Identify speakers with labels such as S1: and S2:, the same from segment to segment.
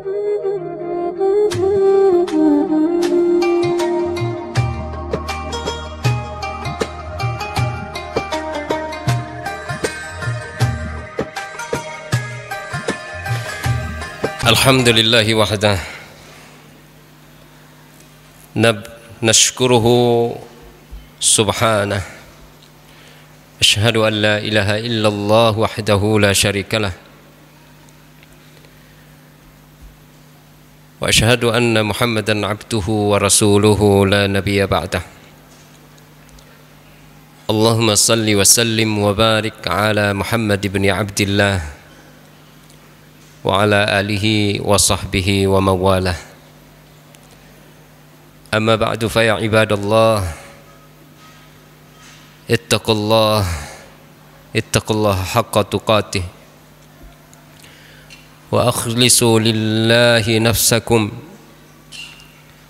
S1: الحمد لله وحده نب نشكره سبحانه أشهد أن لا إله إلا الله وحده لا شريك له واشهد ان محمدا عبده ورسوله لا نبي بعده اللهم صل وسلم وبارك على محمد بن عبد الله وعلى اله وصحبه ومن والاه اما بعد فيا عباد الله اتقوا الله اتقوا الله حق تقاته وأخلصوا لله نفسكم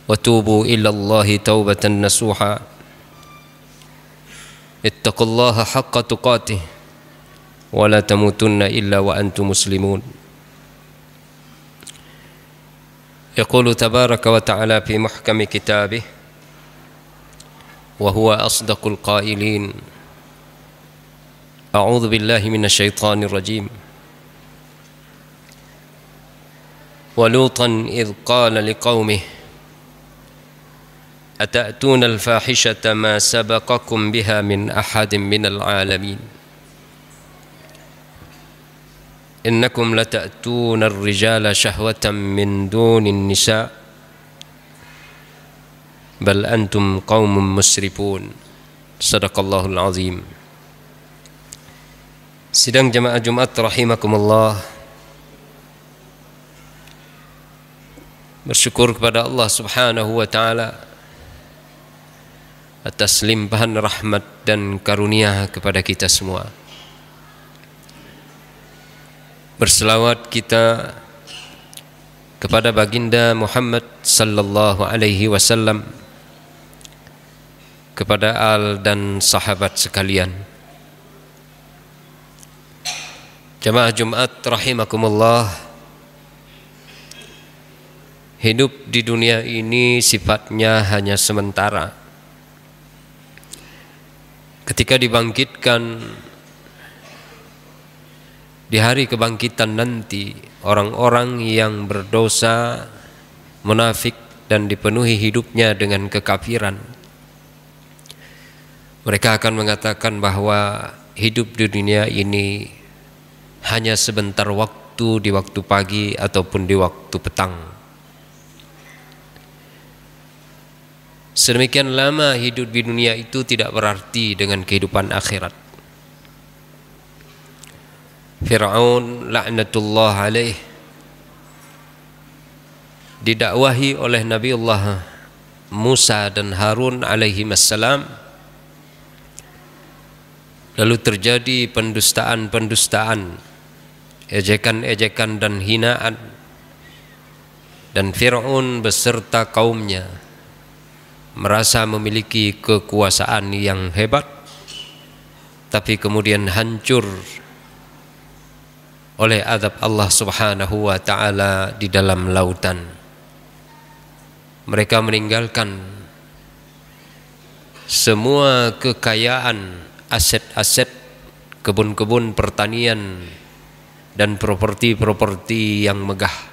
S1: وتوبوا إلى الله توبة نصوحا اتقوا الله حق تقاته ولا تموتن إلا وأنتم مسلمون يقول تبارك وتعالى في محكم كتابه وهو أصدق القائلين أعوذ بالله من الشيطان الرجيم ولوطا إذ قال لقومه أتأتون الفاحشة ما سبقكم بها من أحد من العالمين إنكم لتأتون الرجال شهوة من دون النساء بل أنتم قوم مسرفون صدق الله العظيم جماعة جمعة رحمكم الله bersyukur kepada Allah Subhanahu wa taala atas limpahan rahmat dan karunia kepada kita semua. Berselawat kita kepada baginda Muhammad sallallahu alaihi wasallam kepada al dan sahabat sekalian. Jemaah Jumat rahimakumullah. Jumat hidup di dunia ini sifatnya hanya sementara. Ketika dibangkitkan di hari kebangkitan nanti, orang-orang yang berdosa, munafik dan dipenuhi hidupnya dengan kekafiran. Mereka akan mengatakan bahwa hidup di dunia ini hanya sebentar waktu di waktu pagi ataupun di waktu petang Sedemikian lama hidup di dunia itu tidak berarti dengan kehidupan akhirat. Fir'aun laknatullah alaih didakwahi oleh Nabi Allah Musa dan Harun alaihi wassalam lalu terjadi pendustaan-pendustaan ejekan-ejekan dan hinaan dan Fir'aun beserta kaumnya merasa memiliki kekuasaan yang hebat tapi kemudian hancur oleh adab Allah Subhanahu wa taala di dalam lautan. Mereka meninggalkan semua kekayaan, aset-aset, kebun-kebun pertanian dan properti-properti yang megah.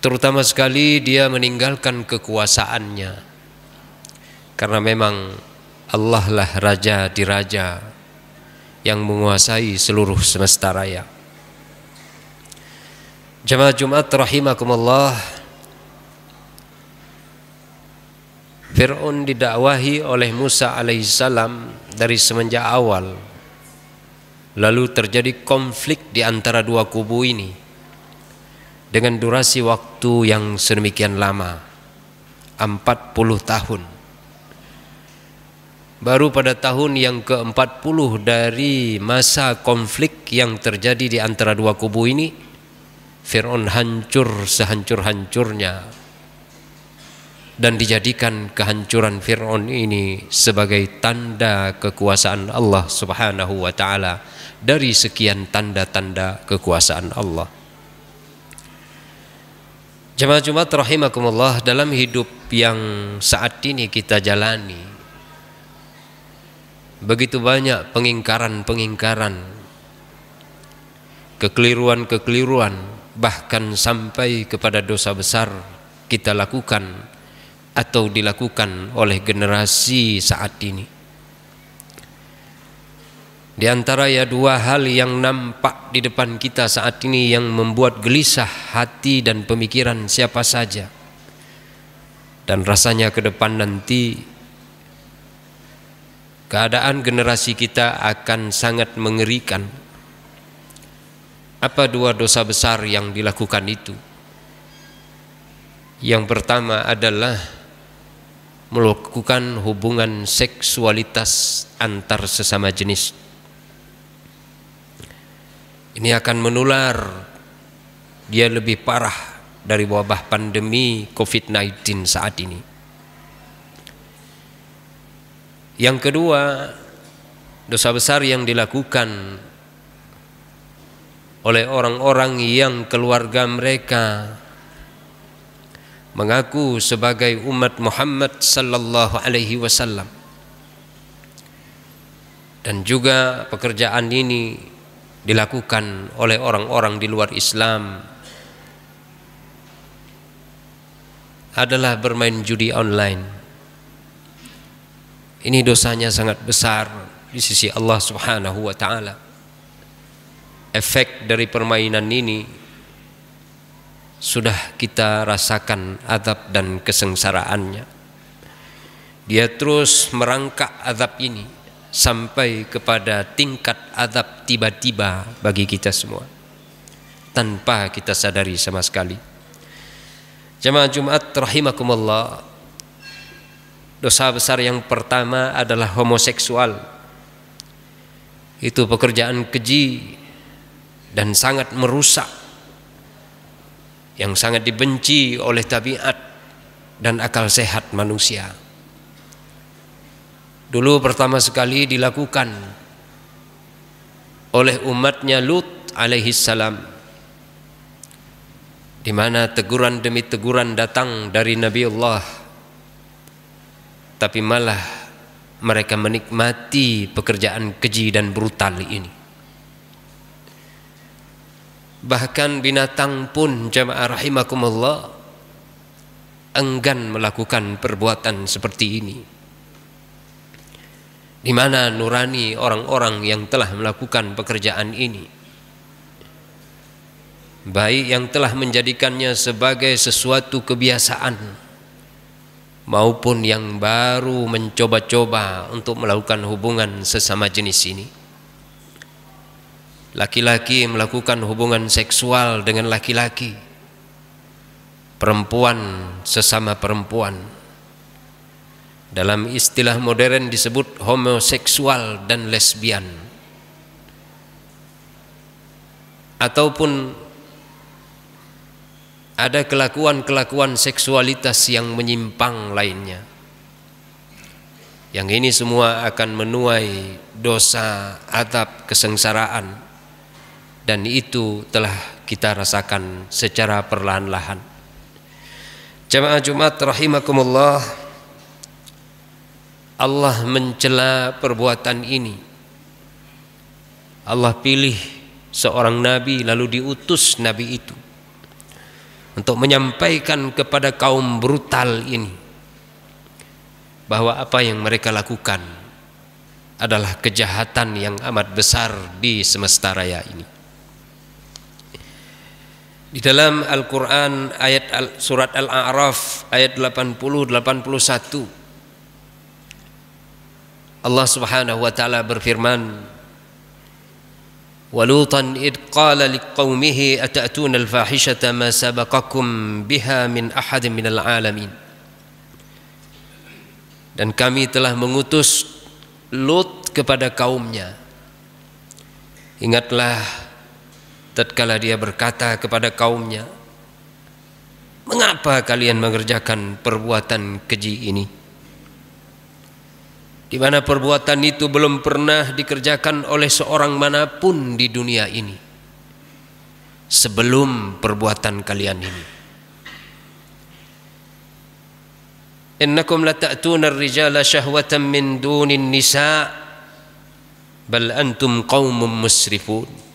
S1: Terutama sekali dia meninggalkan kekuasaannya. Karena memang Allah lah raja di raja yang menguasai seluruh semesta raya. Jemaah Jumat rahimakumullah. Fir'aun didakwahi oleh Musa alaihissalam dari semenjak awal Lalu terjadi konflik di antara dua kubu ini dengan durasi waktu yang sedemikian lama 40 tahun baru pada tahun yang ke-40 dari masa konflik yang terjadi di antara dua kubu ini Fir'aun hancur sehancur-hancurnya dan dijadikan kehancuran Fir'aun ini sebagai tanda kekuasaan Allah subhanahu wa ta'ala dari sekian tanda-tanda kekuasaan Allah Jemaah Jumat rahimakumullah dalam hidup yang saat ini kita jalani begitu banyak pengingkaran-pengingkaran kekeliruan-kekeliruan bahkan sampai kepada dosa besar kita lakukan atau dilakukan oleh generasi saat ini di antara ya dua hal yang nampak di depan kita saat ini yang membuat gelisah hati dan pemikiran siapa saja. Dan rasanya ke depan nanti keadaan generasi kita akan sangat mengerikan. Apa dua dosa besar yang dilakukan itu? Yang pertama adalah melakukan hubungan seksualitas antar sesama jenis ini akan menular dia lebih parah dari wabah pandemi COVID-19 saat ini yang kedua dosa besar yang dilakukan oleh orang-orang yang keluarga mereka mengaku sebagai umat Muhammad sallallahu alaihi wasallam dan juga pekerjaan ini dilakukan oleh orang-orang di luar Islam adalah bermain judi online. Ini dosanya sangat besar di sisi Allah Subhanahu wa taala. Efek dari permainan ini sudah kita rasakan azab dan kesengsaraannya. Dia terus merangkak azab ini sampai kepada tingkat azab tiba-tiba bagi kita semua tanpa kita sadari sama sekali. Jemaah Jumat rahimakumullah. Dosa besar yang pertama adalah homoseksual. Itu pekerjaan keji dan sangat merusak yang sangat dibenci oleh tabiat dan akal sehat manusia dulu pertama sekali dilakukan oleh umatnya Lut alaihi salam di mana teguran demi teguran datang dari Nabi Allah tapi malah mereka menikmati pekerjaan keji dan brutal ini bahkan binatang pun jemaah rahimakumullah enggan melakukan perbuatan seperti ini di mana nurani orang-orang yang telah melakukan pekerjaan ini baik yang telah menjadikannya sebagai sesuatu kebiasaan maupun yang baru mencoba-coba untuk melakukan hubungan sesama jenis ini laki-laki melakukan hubungan seksual dengan laki-laki perempuan sesama perempuan dalam istilah modern disebut homoseksual dan lesbian. Ataupun ada kelakuan-kelakuan seksualitas yang menyimpang lainnya. Yang ini semua akan menuai dosa atap kesengsaraan dan itu telah kita rasakan secara perlahan-lahan. jemaah Jumat rahimakumullah. Allah mencela perbuatan ini. Allah pilih seorang nabi lalu diutus nabi itu untuk menyampaikan kepada kaum brutal ini bahwa apa yang mereka lakukan adalah kejahatan yang amat besar di semesta raya ini. Di dalam Al-Qur'an ayat surat Al-A'raf ayat 80 81 Allah Subhanahu wa taala berfirman Walutan id qala liqaumihi atatuna al-fahishata ma sabaqakum biha min ahadin minal alamin Dan kami telah mengutus Lut kepada kaumnya Ingatlah tatkala dia berkata kepada kaumnya Mengapa kalian mengerjakan perbuatan keji ini? di mana perbuatan itu belum pernah dikerjakan oleh seorang manapun di dunia ini sebelum perbuatan kalian ini innakum lata'tuna ar-rijala syahwatan min dunin nisa bal antum qaumun musrifun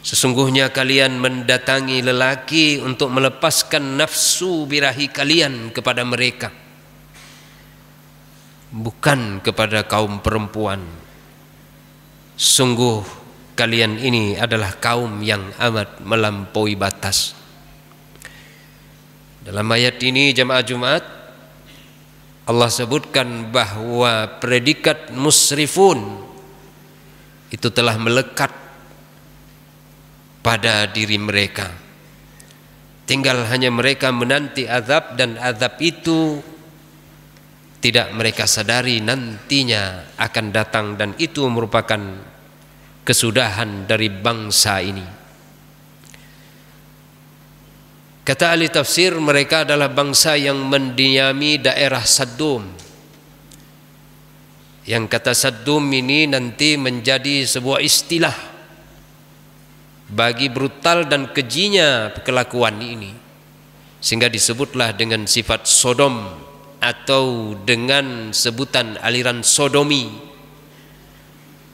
S1: Sesungguhnya kalian mendatangi lelaki untuk melepaskan nafsu birahi kalian kepada mereka bukan kepada kaum perempuan. Sungguh kalian ini adalah kaum yang amat melampaui batas. Dalam ayat ini jemaah Jumat Allah sebutkan bahwa predikat musrifun itu telah melekat pada diri mereka. Tinggal hanya mereka menanti azab dan azab itu tidak mereka sadari nantinya akan datang dan itu merupakan kesudahan dari bangsa ini. Kata ahli tafsir mereka adalah bangsa yang mendiami daerah Saddum. Yang kata Saddum ini nanti menjadi sebuah istilah bagi brutal dan kejinya kelakuan ini. Sehingga disebutlah dengan sifat Sodom atau dengan sebutan aliran sodomi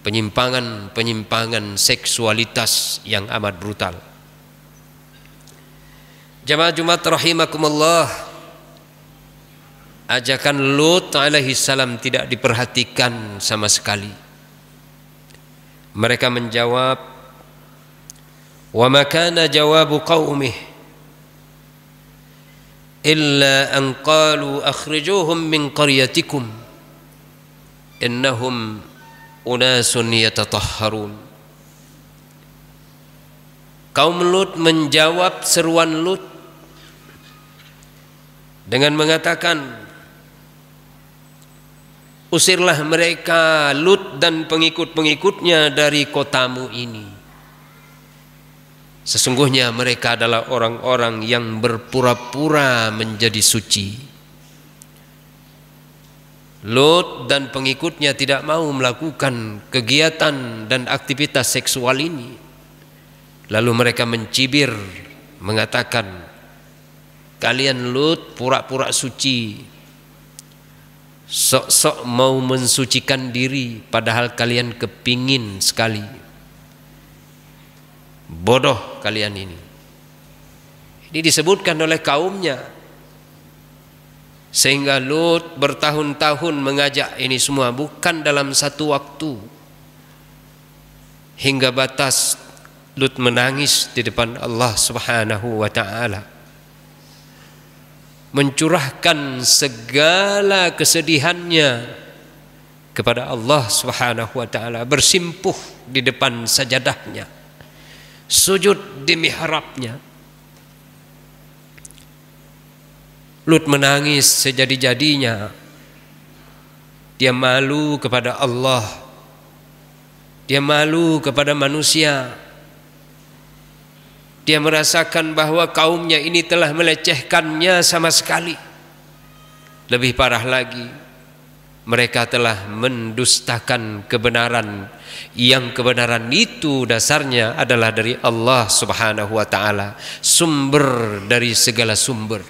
S1: penyimpangan-penyimpangan seksualitas yang amat brutal Jamaah Jumat rahimakumullah ajakan Lut alaihi salam tidak diperhatikan sama sekali mereka menjawab wa makana jawabu qaumih إلا أن قالوا أخرجوهم من قريتكم إنهم أناس يتطهرون Kaum Lut menjawab seruan Lut dengan mengatakan Usirlah mereka Lut dan pengikut-pengikutnya dari kotamu ini Sesungguhnya mereka adalah orang-orang yang berpura-pura menjadi suci. Lot dan pengikutnya tidak mau melakukan kegiatan dan aktivitas seksual ini. Lalu mereka mencibir, mengatakan, "Kalian Lot pura-pura suci, sok-sok mau mensucikan diri, padahal kalian kepingin sekali." Bodoh kalian ini. Ini disebutkan oleh kaumnya. Sehingga Lut bertahun-tahun mengajak ini semua bukan dalam satu waktu. Hingga batas Lut menangis di depan Allah Subhanahu wa taala. Mencurahkan segala kesedihannya kepada Allah Subhanahu wa taala, bersimpuh di depan sajadahnya sujud di mihrabnya. Lut menangis sejadi-jadinya. Dia malu kepada Allah. Dia malu kepada manusia. Dia merasakan bahwa kaumnya ini telah melecehkannya sama sekali. Lebih parah lagi, mereka telah mendustakan kebenaran yang kebenaran itu dasarnya adalah dari Allah Subhanahu wa taala sumber dari segala sumber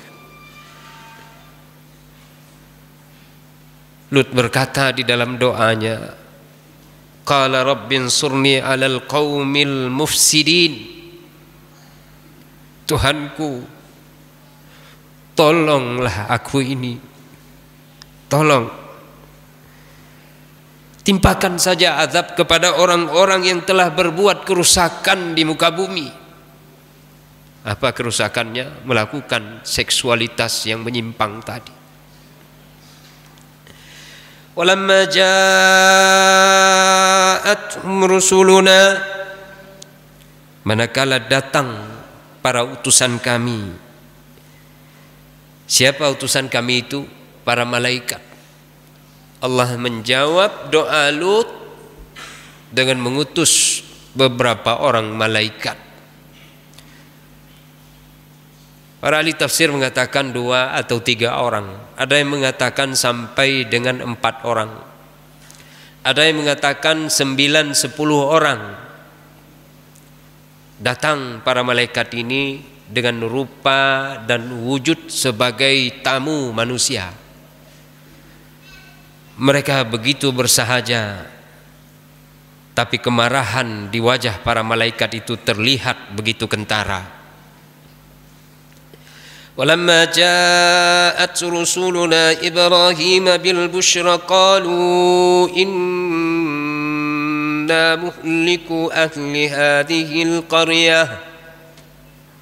S1: Lut berkata di dalam doanya qala rabbin surni alal qaumil mufsidin Tuhanku tolonglah aku ini tolong Timpakan saja azab kepada orang-orang yang telah berbuat kerusakan di muka bumi. Apa kerusakannya? Melakukan seksualitas yang menyimpang tadi. ولما جاءتهم رسلنا manakala datang para utusan kami siapa utusan kami itu para malaikat Allah menjawab doa Lut dengan mengutus beberapa orang malaikat. Para ahli tafsir mengatakan dua atau tiga orang. Ada yang mengatakan sampai dengan empat orang. Ada yang mengatakan sembilan sepuluh orang. Datang para malaikat ini dengan rupa dan wujud sebagai tamu manusia mereka begitu bersahaja tapi kemarahan di wajah para malaikat itu terlihat begitu kentara. ولما جاءت رسلنا إبراهيم بالبشرى قالوا إنا مهلك أهل هذه القرية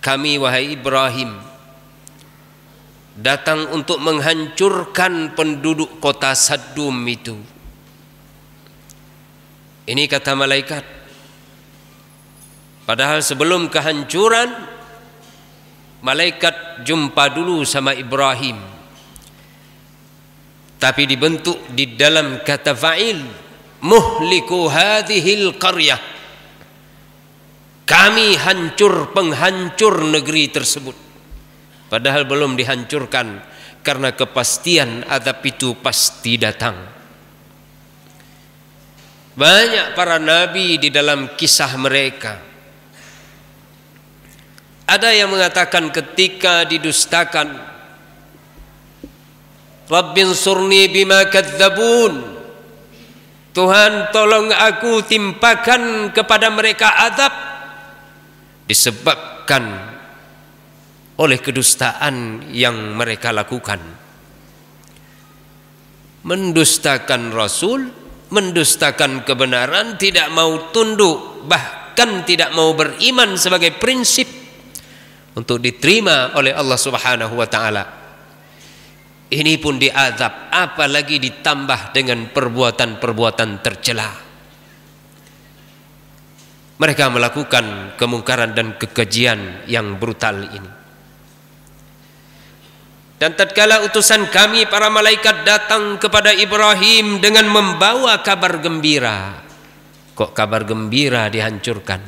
S1: kami wahai Ibrahim datang untuk menghancurkan penduduk kota Saddum itu. Ini kata malaikat. Padahal sebelum kehancuran malaikat jumpa dulu sama Ibrahim. Tapi dibentuk di dalam kata fa'il muhliku hadhil qaryah. Kami hancur penghancur negeri tersebut padahal belum dihancurkan karena kepastian azab itu pasti datang banyak para nabi di dalam kisah mereka ada yang mengatakan ketika didustakan Rabbin surni bima kadzabun Tuhan tolong aku timpakan kepada mereka azab disebabkan oleh kedustaan yang mereka lakukan. Mendustakan Rasul, mendustakan kebenaran, tidak mau tunduk, bahkan tidak mau beriman sebagai prinsip untuk diterima oleh Allah Subhanahu wa taala. Ini pun diazab, apalagi ditambah dengan perbuatan-perbuatan tercela. Mereka melakukan kemungkaran dan kekejian yang brutal ini. Dan tatkala utusan kami para malaikat datang kepada Ibrahim dengan membawa kabar gembira. Kok kabar gembira dihancurkan?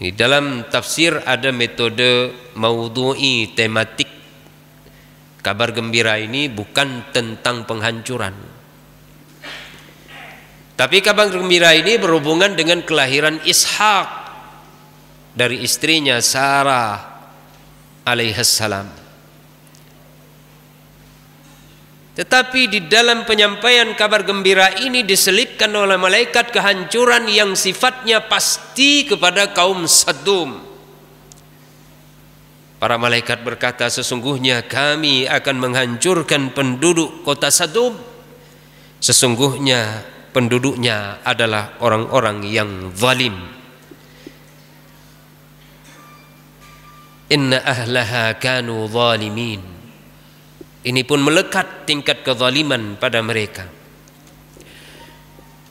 S1: Di dalam tafsir ada metode maudhu'i tematik. Kabar gembira ini bukan tentang penghancuran. Tapi kabar gembira ini berhubungan dengan kelahiran Ishak dari istrinya Sarah alaihissalam. Tetapi di dalam penyampaian kabar gembira ini diselipkan oleh malaikat kehancuran yang sifatnya pasti kepada kaum Sadum. Para malaikat berkata sesungguhnya kami akan menghancurkan penduduk kota Sadum. Sesungguhnya penduduknya adalah orang-orang yang zalim. Inna ahlaha kanu zalimin ini pun melekat tingkat kezaliman pada mereka.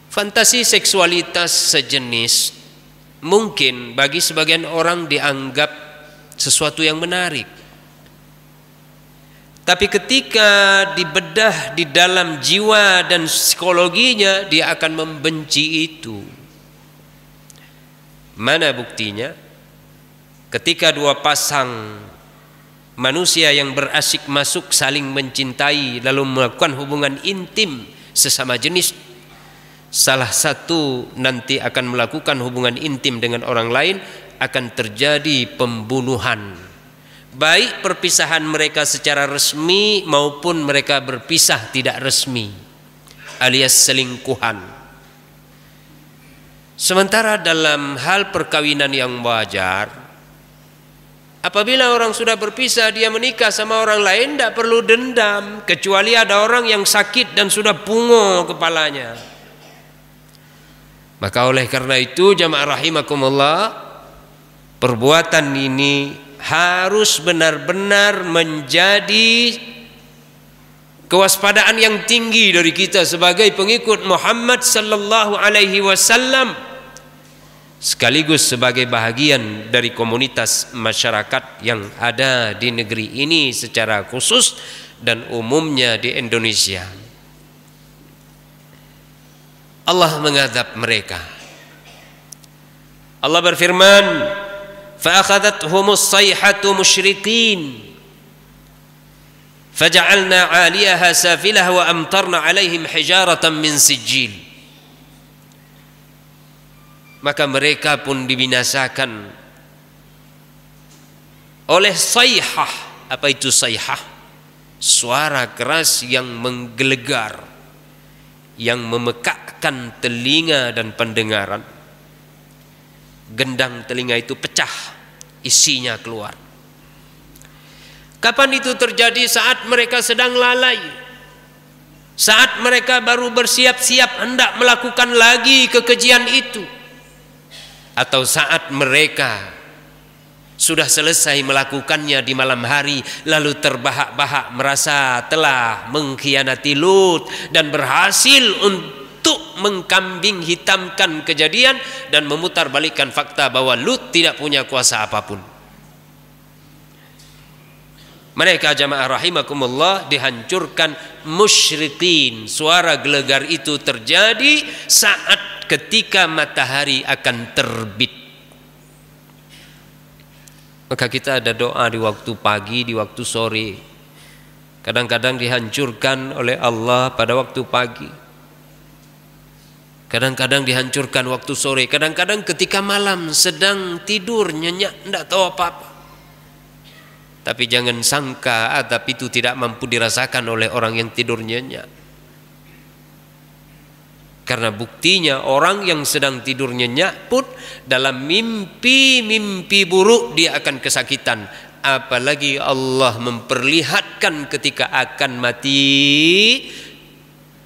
S1: Fantasi seksualitas sejenis mungkin bagi sebagian orang dianggap sesuatu yang menarik. Tapi ketika dibedah di dalam jiwa dan psikologinya dia akan membenci itu. Mana buktinya? Ketika dua pasang manusia yang berasik masuk saling mencintai lalu melakukan hubungan intim sesama jenis salah satu nanti akan melakukan hubungan intim dengan orang lain akan terjadi pembunuhan baik perpisahan mereka secara resmi maupun mereka berpisah tidak resmi alias selingkuhan sementara dalam hal perkawinan yang wajar Apabila orang sudah berpisah dia menikah sama orang lain tidak perlu dendam kecuali ada orang yang sakit dan sudah pungo kepalanya. Maka oleh karena itu jamaah rahimakumullah perbuatan ini harus benar-benar menjadi kewaspadaan yang tinggi dari kita sebagai pengikut Muhammad sallallahu alaihi wasallam sekaligus sebagai bahagian dari komunitas masyarakat yang ada di negeri ini secara khusus dan umumnya di Indonesia. Allah mengadab mereka. Allah berfirman, "Fa'akhadhathumus sayhatu musyriqin." فجعلنا عاليها سافلها وأمطرنا عليهم حجارة من سجيل maka mereka pun dibinasakan oleh sayhah apa itu sayhah suara keras yang menggelegar yang memekakkan telinga dan pendengaran gendang telinga itu pecah isinya keluar kapan itu terjadi saat mereka sedang lalai saat mereka baru bersiap-siap hendak melakukan lagi kekejian itu atau saat mereka sudah selesai melakukannya di malam hari lalu terbahak-bahak merasa telah mengkhianati Lut dan berhasil untuk mengkambing hitamkan kejadian dan memutarbalikkan fakta bahwa Lut tidak punya kuasa apapun mereka jamaah rahimakumullah dihancurkan musyrikin. Suara gelegar itu terjadi saat ketika matahari akan terbit. Maka kita ada doa di waktu pagi, di waktu sore. Kadang-kadang dihancurkan oleh Allah pada waktu pagi. Kadang-kadang dihancurkan waktu sore. Kadang-kadang ketika malam sedang tidur nyenyak, tidak tahu apa-apa. Tapi jangan sangka adab itu tidak mampu dirasakan oleh orang yang tidur nyenyak. Karena buktinya orang yang sedang tidur nyenyak pun dalam mimpi-mimpi buruk dia akan kesakitan. Apalagi Allah memperlihatkan ketika akan mati.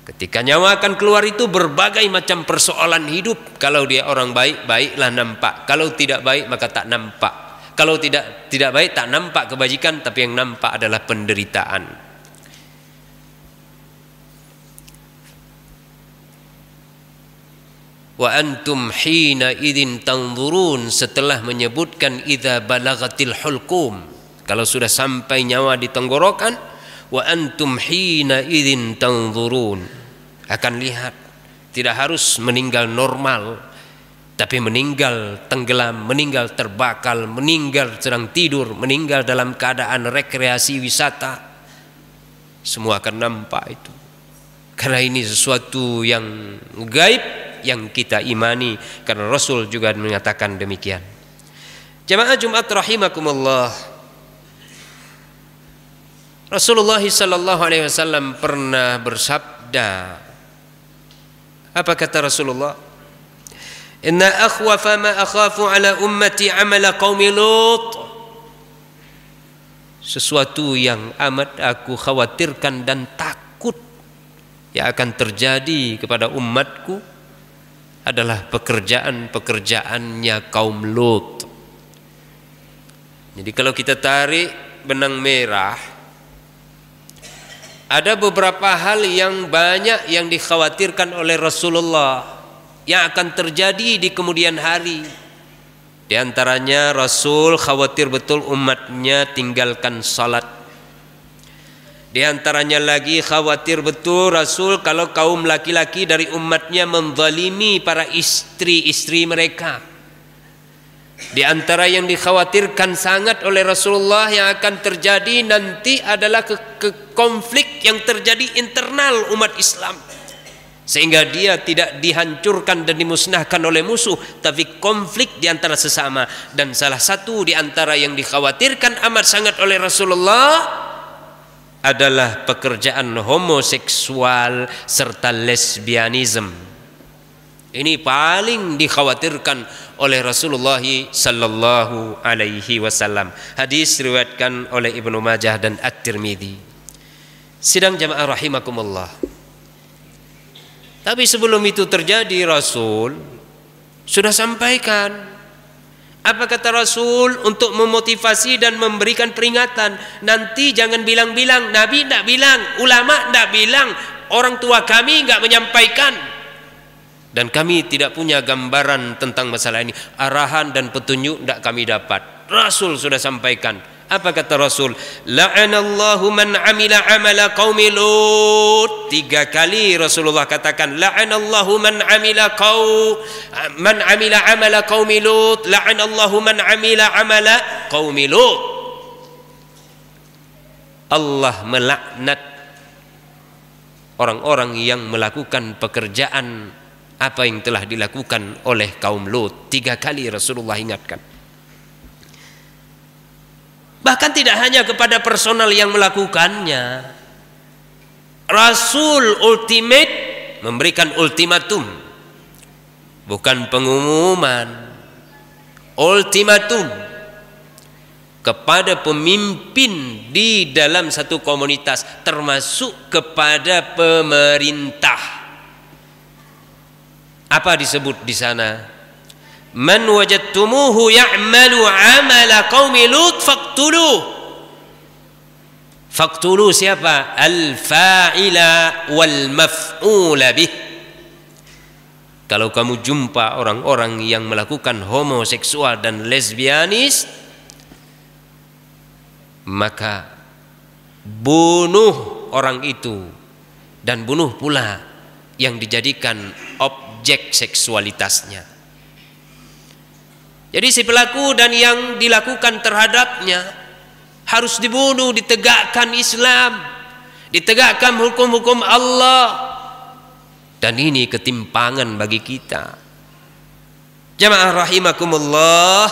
S1: Ketika nyawa akan keluar itu berbagai macam persoalan hidup. Kalau dia orang baik, baiklah nampak. Kalau tidak baik, maka tak nampak. Kalau tidak tidak baik tak nampak kebajikan tapi yang nampak adalah penderitaan. Wa antum hina idin tanzurun setelah menyebutkan idza balagatil hulqum kalau sudah sampai nyawa di tenggorokan wa antum hina idin tanzurun akan lihat tidak harus meninggal normal tapi meninggal tenggelam, meninggal terbakar, meninggal sedang tidur, meninggal dalam keadaan rekreasi wisata. Semua akan nampak itu. Karena ini sesuatu yang gaib yang kita imani karena Rasul juga mengatakan demikian. Jemaah Jumat rahimakumullah. Rasulullah sallallahu alaihi wasallam pernah bersabda Apa kata Rasulullah? إن أخوف ما أخاف على أمتي عمل قوم لوط sesuatu yang amat aku khawatirkan dan takut yang akan terjadi kepada umatku adalah pekerjaan-pekerjaannya kaum Lut. Jadi kalau kita tarik benang merah ada beberapa hal yang banyak yang dikhawatirkan oleh Rasulullah yang akan terjadi di kemudian hari. Di antaranya Rasul khawatir betul umatnya tinggalkan salat. Di antaranya lagi khawatir betul Rasul kalau kaum laki-laki dari umatnya menzalimi para istri-istri mereka. Di antara yang dikhawatirkan sangat oleh Rasulullah yang akan terjadi nanti adalah ke, ke konflik yang terjadi internal umat Islam sehingga dia tidak dihancurkan dan dimusnahkan oleh musuh tapi konflik di antara sesama dan salah satu di antara yang dikhawatirkan amat sangat oleh Rasulullah adalah pekerjaan homoseksual serta lesbianisme ini paling dikhawatirkan oleh Rasulullah sallallahu alaihi wasallam hadis riwayatkan oleh Ibnu Majah dan at tirmidzi sidang jamaah rahimakumullah tapi sebelum itu terjadi Rasul sudah sampaikan apa kata Rasul untuk memotivasi dan memberikan peringatan nanti jangan bilang-bilang Nabi tidak bilang ulama tidak bilang orang tua kami tidak menyampaikan dan kami tidak punya gambaran tentang masalah ini arahan dan petunjuk tidak kami dapat Rasul sudah sampaikan apa kata Rasul? La'anallahu man amila amala qaumi Lut. Tiga kali Rasulullah katakan la'anallahu man amila qau man amila amala qaumi Lut. La'anallahu man amila amala qaumi Lut. Allah melaknat orang-orang yang melakukan pekerjaan apa yang telah dilakukan oleh kaum Lut. Tiga kali Rasulullah ingatkan. Bahkan tidak hanya kepada personal yang melakukannya. Rasul ultimate memberikan ultimatum. Bukan pengumuman. Ultimatum kepada pemimpin di dalam satu komunitas termasuk kepada pemerintah. Apa disebut di sana? man wajadtumuhu ya'malu amala qaumi lut faqtuluh faqtuluh siapa al fa'ila wal maf'ula bih kalau kamu jumpa orang-orang yang melakukan homoseksual dan lesbianis maka bunuh orang itu dan bunuh pula yang dijadikan objek seksualitasnya Jadi si pelaku dan yang dilakukan terhadapnya harus dibunuh, ditegakkan Islam, ditegakkan hukum-hukum Allah. Dan ini ketimpangan bagi kita. Jamaah rahimakumullah,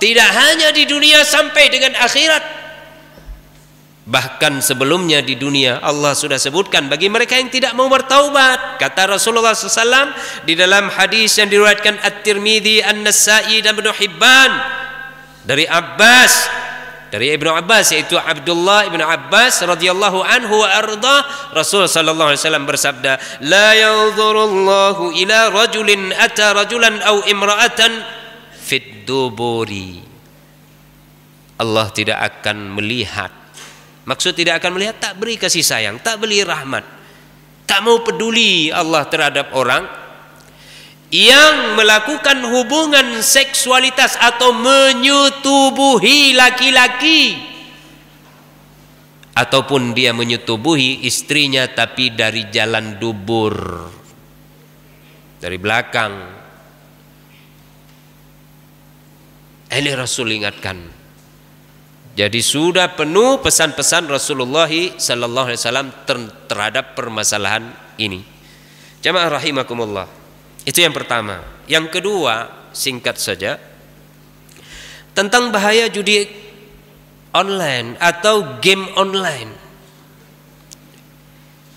S1: tidak hanya di dunia sampai dengan akhirat Bahkan sebelumnya di dunia Allah sudah sebutkan bagi mereka yang tidak mau bertaubat. Kata Rasulullah SAW di dalam hadis yang diriwayatkan At-Tirmidzi, An-Nasa'i dan Ibnu Hibban dari Abbas dari Ibnu Abbas yaitu Abdullah ibn Abbas radhiyallahu anhu wa arda Rasul sallallahu alaihi wasallam bersabda la yanzurullahu ila rajulin ata rajulan au imra'atan fid duburi Allah tidak akan melihat Maksud tidak akan melihat tak beri kasih sayang, tak beri rahmat. Tak mau peduli Allah terhadap orang yang melakukan hubungan seksualitas atau menyetubuhi laki-laki ataupun dia menyetubuhi istrinya tapi dari jalan dubur dari belakang ini Rasul ingatkan jadi sudah penuh pesan-pesan Rasulullah sallallahu alaihi wasallam terhadap permasalahan ini. Jamaah rahimakumullah. Itu yang pertama. Yang kedua, singkat saja tentang bahaya judi online atau game online.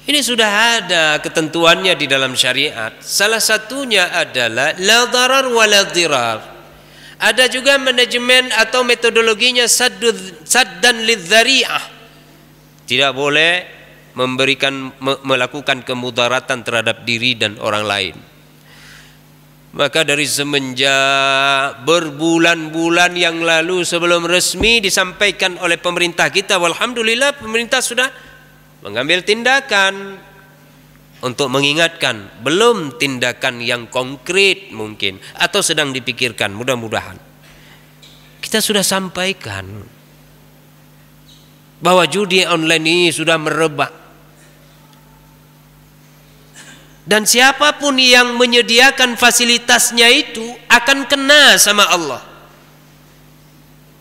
S1: Ini sudah ada ketentuannya di dalam syariat. Salah satunya adalah la darar wa la dirar ada juga manajemen atau metodologinya saddan lidzari'ah. Tidak boleh memberikan me melakukan kemudaratan terhadap diri dan orang lain. Maka dari semenjak berbulan-bulan yang lalu sebelum resmi disampaikan oleh pemerintah kita, alhamdulillah pemerintah sudah mengambil tindakan untuk mengingatkan belum tindakan yang konkret mungkin atau sedang dipikirkan mudah-mudahan kita sudah sampaikan bahwa judi online ini sudah merebak dan siapapun yang menyediakan fasilitasnya itu akan kena sama Allah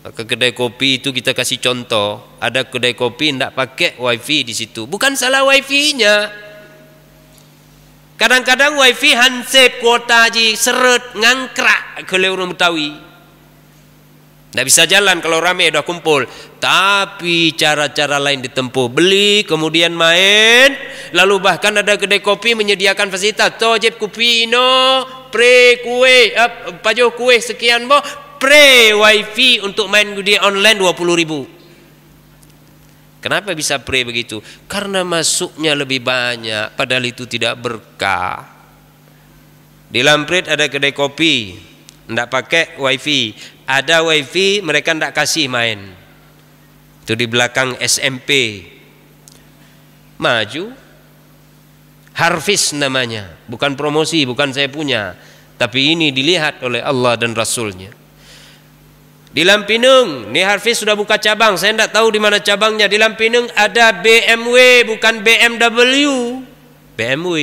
S1: ke kedai kopi itu kita kasih contoh ada kedai kopi tidak pakai wifi di situ bukan salah wifi-nya Kadang-kadang wifi hansip kuota aja seret ngangkrak ke orang Betawi. Tidak bisa jalan kalau ramai dah kumpul. Tapi cara-cara lain ditempuh. Beli, kemudian main. Lalu bahkan ada kedai kopi menyediakan fasilitas. Tojib kopi no, pre kue, eh, pajuh kue sekian boh pre wifi untuk main gudi online 20 ribu. Kenapa bisa pray begitu? Karena masuknya lebih banyak, padahal itu tidak berkah. Di Lampret ada kedai kopi, ndak pakai wifi. Ada wifi, mereka ndak kasih main. Itu di belakang SMP. Maju. Harfis namanya, bukan promosi, bukan saya punya. Tapi ini dilihat oleh Allah dan Rasulnya. Di Lampinung, nih Harfi sudah buka cabang. Saya tidak tahu di mana cabangnya. Di Lampinung ada BMW, bukan BMW. BMW.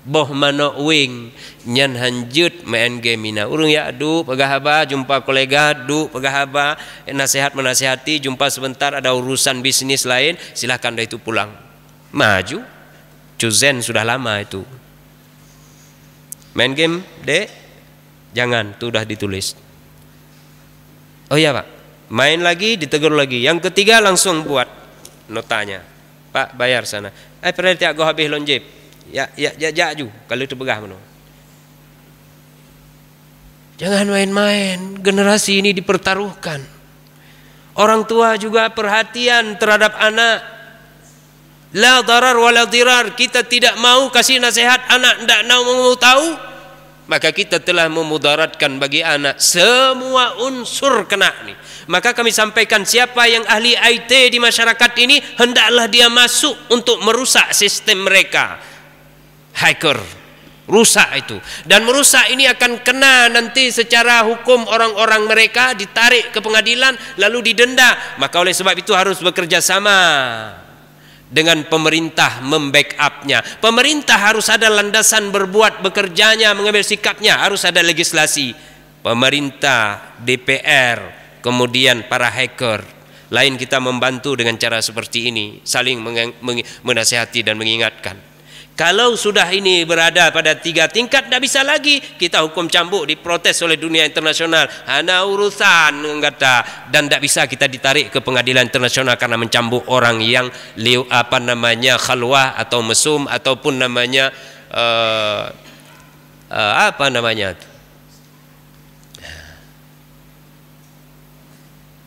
S1: Boh mano wing nyan hanjut main gemina. Urung ya pegah pegahaba jumpa kolega pegah pegahaba eh, nasihat menasihati jumpa sebentar ada urusan bisnis lain silahkan dah itu pulang. Maju. Cuzen sudah lama itu. Main game, Dek. Jangan, itu sudah ditulis. Oh iya pak, main lagi ditegur lagi. Yang ketiga langsung buat notanya. Pak bayar sana. Eh pernah tiak go habis lonjib. Ya ya ya ya ju kalau itu begah menurut. Jangan main-main, generasi ini dipertaruhkan. Orang tua juga perhatian terhadap anak. La darar wa la dirar. Kita tidak mau kasih nasihat anak tidak mau tahu maka kita telah memudaratkan bagi anak semua unsur kena nih maka kami sampaikan siapa yang ahli IT di masyarakat ini hendaklah dia masuk untuk merusak sistem mereka hacker rusak itu dan merusak ini akan kena nanti secara hukum orang-orang mereka ditarik ke pengadilan lalu didenda maka oleh sebab itu harus bekerja sama dengan pemerintah membackupnya. Pemerintah harus ada landasan berbuat bekerjanya, mengambil sikapnya, harus ada legislasi. Pemerintah, DPR, kemudian para hacker. Lain kita membantu dengan cara seperti ini, saling menasehati dan mengingatkan. Kalau sudah ini berada pada tiga tingkat, tidak bisa lagi kita hukum cambuk diprotes oleh dunia internasional. Hana urusan kata dan tidak bisa kita ditarik ke pengadilan internasional karena mencambuk orang yang liu apa namanya khalwah atau mesum ataupun namanya uh, uh, apa namanya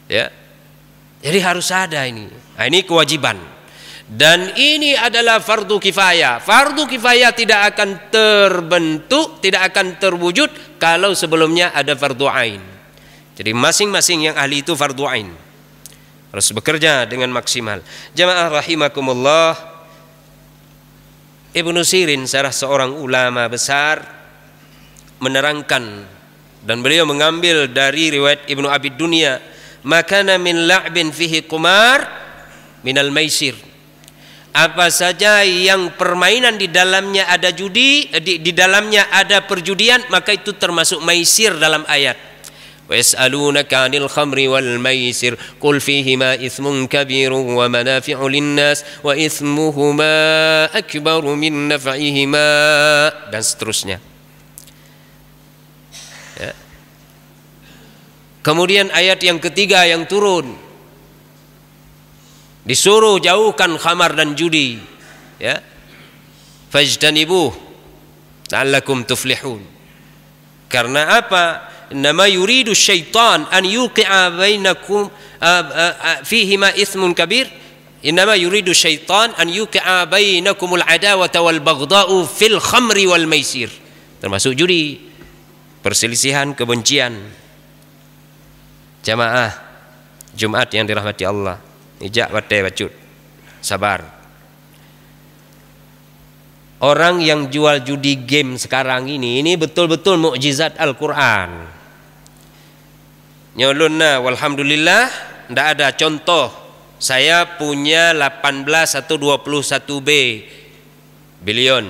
S1: ya jadi harus ada ini nah, ini kewajiban dan ini adalah fardu kifayah. Fardu kifayah tidak akan terbentuk, tidak akan terwujud kalau sebelumnya ada fardu ain. Jadi masing-masing yang ahli itu fardu ain. Harus bekerja dengan maksimal. Jamaah rahimakumullah. Ibnu Sirin salah seorang ulama besar menerangkan dan beliau mengambil dari riwayat Ibnu Abi Dunia, "Makana min la'bin fihi qumar minal maisir." apa saja yang permainan di dalamnya ada judi eh, di, di dalamnya ada perjudian maka itu termasuk maisir dalam ayat ويسألونك عن الخمر والميسر قل فيهما إثم كبير ومنافع للناس وإثمهما أكبر من نفعهما dan seterusnya ya. kemudian ayat yang ketiga yang turun disuruh jauhkan khamar dan judi ya fajtanibuh la'allakum tuflihun karena apa nama yuridu syaitan an yuqi'a bainakum fihi ma ithmun kabir innama yuridu syaitan an yuqi'a bainakumul adawata wal baghdha'u fil khamri wal maisir termasuk judi perselisihan kebencian jamaah Jumat yang dirahmati Allah Ijak batai bacut Sabar Orang yang jual judi game sekarang ini Ini betul-betul mukjizat Al-Quran Nyolunna walhamdulillah Tidak ada contoh Saya punya 18 atau 21 b Bilion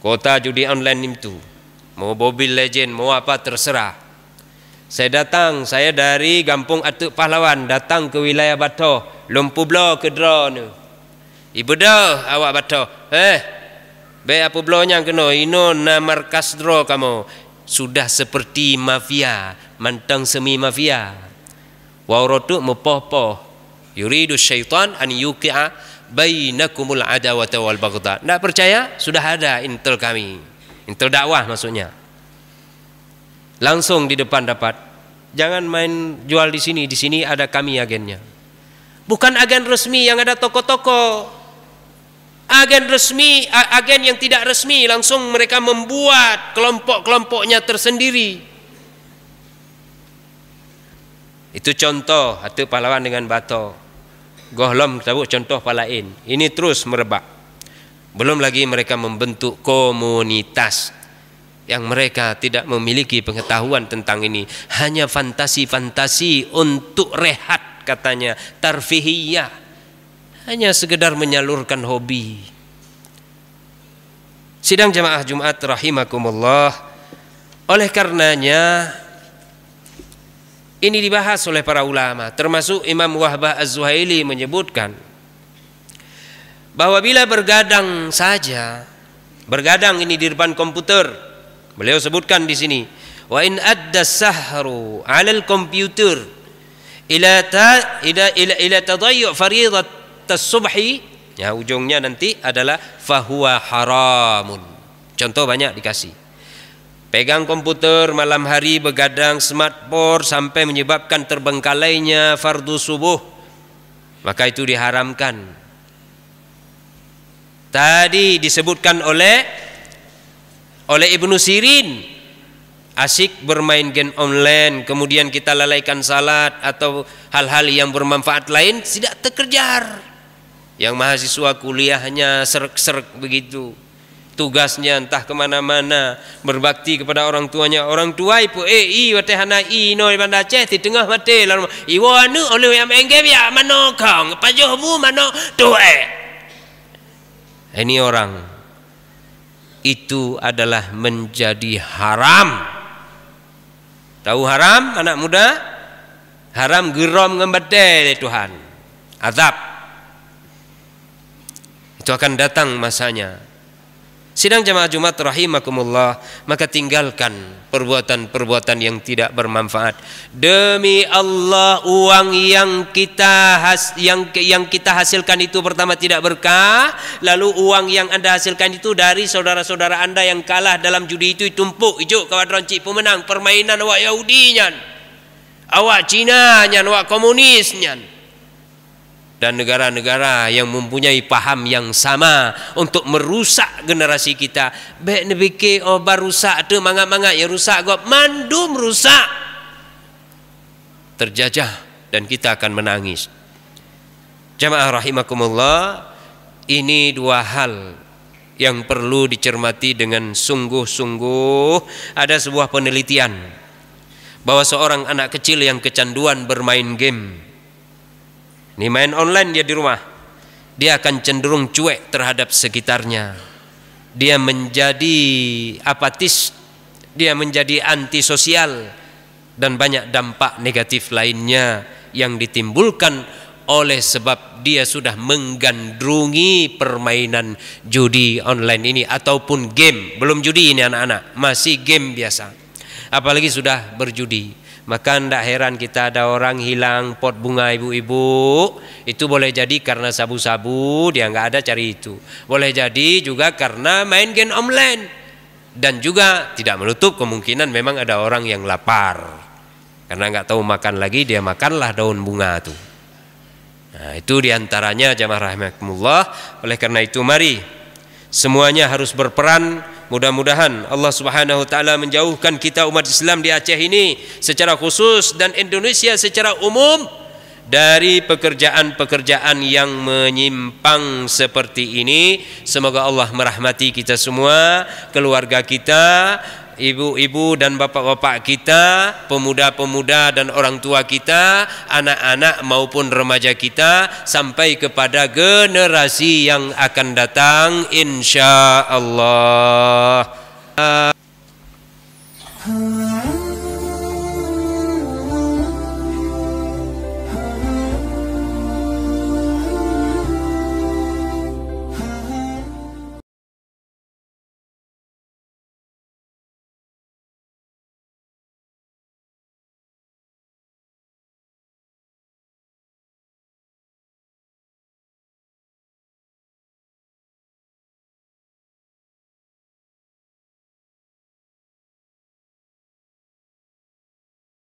S1: Kota judi online itu Mau mobil legend, mau apa terserah saya datang, saya dari Gampung Atuk Pahlawan datang ke wilayah Batoh, Lumpur Blo ke Drone. Ibu dah awak Batoh. Eh. Be apa yang kena ino na markas dro kamu. Sudah seperti mafia, mantang semi mafia. Waurotu mepoh-poh. Yuridu syaitan an yuqi'a bainakumul adawata wal bagdha. Nak percaya? Sudah ada intel kami. Intel dakwah maksudnya. Langsung di depan dapat. Jangan main jual di sini, di sini ada kami agennya. Bukan agen resmi yang ada toko-toko. Agen resmi, agen yang tidak resmi langsung mereka membuat kelompok-kelompoknya tersendiri. Itu contoh atau pahlawan dengan batu Gohlom tahu contoh palain. Ini terus merebak. Belum lagi mereka membentuk komunitas yang mereka tidak memiliki pengetahuan tentang ini hanya fantasi-fantasi untuk rehat katanya tarfihiyah hanya sekedar menyalurkan hobi sidang jamaah Jumat rahimakumullah oleh karenanya ini dibahas oleh para ulama termasuk Imam Wahbah Az-Zuhaili menyebutkan bahwa bila bergadang saja bergadang ini di depan komputer Beliau sebutkan di sini, wa in adda sahru 'ala al-computer ila ta ila ila, ila tadayyu fariidat as-subhi ya ujungnya nanti adalah fahuwa haramun. Contoh banyak dikasih. Pegang komputer malam hari begadang smartphone sampai menyebabkan terbengkalainya fardu subuh. Maka itu diharamkan. Tadi disebutkan oleh oleh Ibnu Sirin asik bermain game online kemudian kita lalaikan salat atau hal-hal yang bermanfaat lain tidak terkejar yang mahasiswa kuliahnya serk-serk begitu tugasnya entah kemana-mana berbakti kepada orang tuanya orang tua ipu eh i watehana i no di bandar di tengah mati lalu anu, oleh yang engke ya mana kau pajohmu mana tuh ini orang itu adalah menjadi haram. Tahu haram anak muda? Haram gerom ngembete Tuhan. Azab. Itu akan datang masanya. Sidang jemaah Jumat rahimakumullah maka tinggalkan perbuatan-perbuatan yang tidak bermanfaat. Demi Allah uang yang kita has, yang yang kita hasilkan itu pertama tidak berkah, lalu uang yang Anda hasilkan itu dari saudara-saudara Anda yang kalah dalam judi itu tumpuk ijuk kawan cik pemenang permainan awak Yahudinya. Awak Cina nyan, awak komunis nyan. dan negara-negara yang mempunyai paham yang sama untuk merusak generasi kita. Baik nebiki oh baru rusak tu mangga-mangga yang rusak gop mandum rusak. Terjajah dan kita akan menangis. Jamaah rahimakumullah, ini dua hal yang perlu dicermati dengan sungguh-sungguh. Ada sebuah penelitian bahwa seorang anak kecil yang kecanduan bermain game ini main online dia di rumah. Dia akan cenderung cuek terhadap sekitarnya. Dia menjadi apatis, dia menjadi antisosial dan banyak dampak negatif lainnya yang ditimbulkan oleh sebab dia sudah menggandrungi permainan judi online ini ataupun game belum judi ini anak-anak masih game biasa apalagi sudah berjudi maka tidak heran kita ada orang hilang pot bunga ibu-ibu Itu boleh jadi karena sabu-sabu dia nggak ada cari itu Boleh jadi juga karena main game online Dan juga tidak menutup kemungkinan memang ada orang yang lapar Karena nggak tahu makan lagi dia makanlah daun bunga itu Nah itu diantaranya jamaah rahmatullah Oleh karena itu mari Semuanya harus berperan Mudah-mudahan Allah Subhanahu wa taala menjauhkan kita umat Islam di Aceh ini secara khusus dan Indonesia secara umum dari pekerjaan-pekerjaan yang menyimpang seperti ini semoga Allah merahmati kita semua keluarga kita ibu-ibu dan bapak-bapak kita, pemuda-pemuda dan orang tua kita, anak-anak maupun remaja kita sampai kepada generasi yang akan datang insya-Allah.